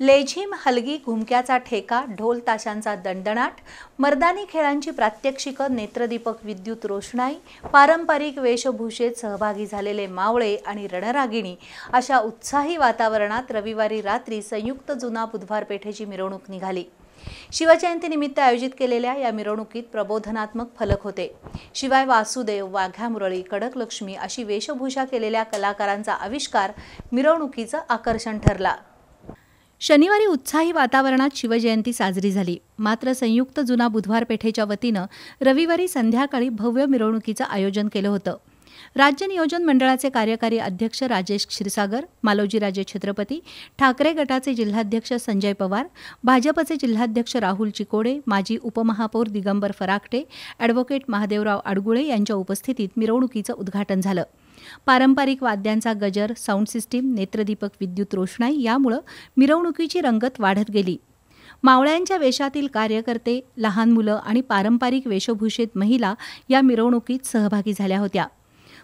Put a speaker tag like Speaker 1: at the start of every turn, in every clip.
Speaker 1: लेझिम हलगी घुमक्याचा ठेका ढोल ताशांचा दणदणाट मर्दानी खेळांची प्रात्यक्षिकं नेत्रदीपक विद्युत रोषणाई पारंपरिक वेशभूषेत सहभागी झालेले मावळे आणि रणरागिणी अशा उत्साही वातावरणात रविवारी रात्री संयुक्त जुना बुधवार पेठेची मिरवणूक निघाली शिवजयंतीनिमित्त आयोजित केलेल्या या मिरवणुकीत प्रबोधनात्मक फलक होते शिवाय वासुदेव वाघ्या मुरळी कडक लक्ष्मी अशी वेशभूषा केलेल्या कलाकारांचा आविष्कार मिरवणुकीचं आकर्षण ठरला शनिवारी उत्साही वातावरणात शिवजयंती साजरी झाली मात्र संयुक्त जुना बुधवार पेठेच्या वतीनं रविवारी संध्याकाळी भव्य मिरवणुकीचं आयोजन केलं होतं राज्य नियोजन मंडळाचे कार्यकारी अध्यक्ष राजेश क्षीरसागर मालोजीराजे छत्रपती ठाकरे गटाचे जिल्हाध्यक्ष संजय पवार भाजपचे जिल्हाध्यक्ष राहुल चिकोडे माजी उपमहापौर दिगंबर फराकटे ॲडव्होकेट महादेवराव आडगुळे यांच्या उपस्थितीत मिरवणुकीचं उद्घाटन झालं पारंपरिक वाद्यांचा गजर साऊंड सिस्टीम नेत्रदीपक विद्युत रोषणाई यामुळं मिरवणुकीची रंगत वाढत गेली मावळ्यांच्या वेशातील कार्यकर्ते लहान मुलं आणि पारंपरिक वेशभूषेत महिला या मिरवणुकीत सहभागी झाल्या होत्या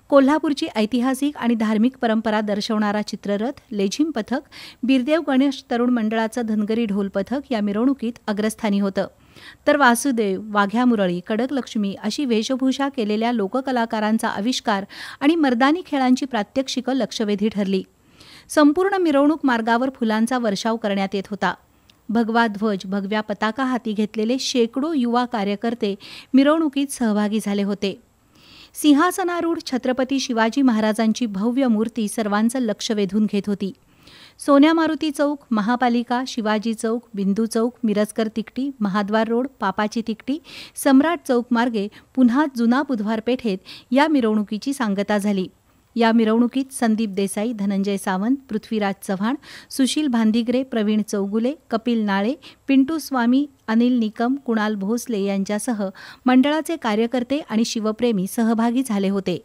Speaker 1: कोल्हापूरची ऐतिहासिक आणि धार्मिक परंपरा दर्शवणारा चित्ररथ लेझिम पथक बिरदेव गणेश तरुण मंडळाचं धनगरी ढोल पथक या मिरवणुकीत अग्रस्थानी होतं तर वासुदेव वाघ्या मुरळी कडकलक्ष्मी अशी वेशभूषा केलेल्या लोककलाकारांचा आविष्कार आणि मर्दानी खेळांची प्रात्यक्षिकं लक्षवेधी ठरली संपूर्ण मिरवणूक मार्गावर फुलांचा वर्षाव करण्यात येत होता भगवा ध्वज भगव्या पताका हाती घेतलेले शेकडो युवा कार्यकर्ते मिरवणुकीत सहभागी झाले होते सिंहासनारूढ छत्रपती शिवाजी महाराजांची भव्य मूर्ती सर्वांचं लक्ष वेधून घेत होती सोन्या मारुती चौक महापालिका शिवाजी चौक बिंदू चौक मिरजकर तिकटी महाद्वार रोड पापाची तिकटी सम्राट चौक मार्गे पुन्हा जुना बुधवार पेठेत या मिरवणुकीची सांगता झाली या मिरवणुकीत संदीप देसाई धनंजय सावंत पृथ्वीराज चव्हाण सुशील भांदिग्रे प्रवीण चौगुले कपिल नाळे पिंटू स्वामी अनिल निकम कुणाल भोसले यांच्यासह मंडळाचे कार्यकर्ते आणि शिवप्रेमी सहभागी झाले होते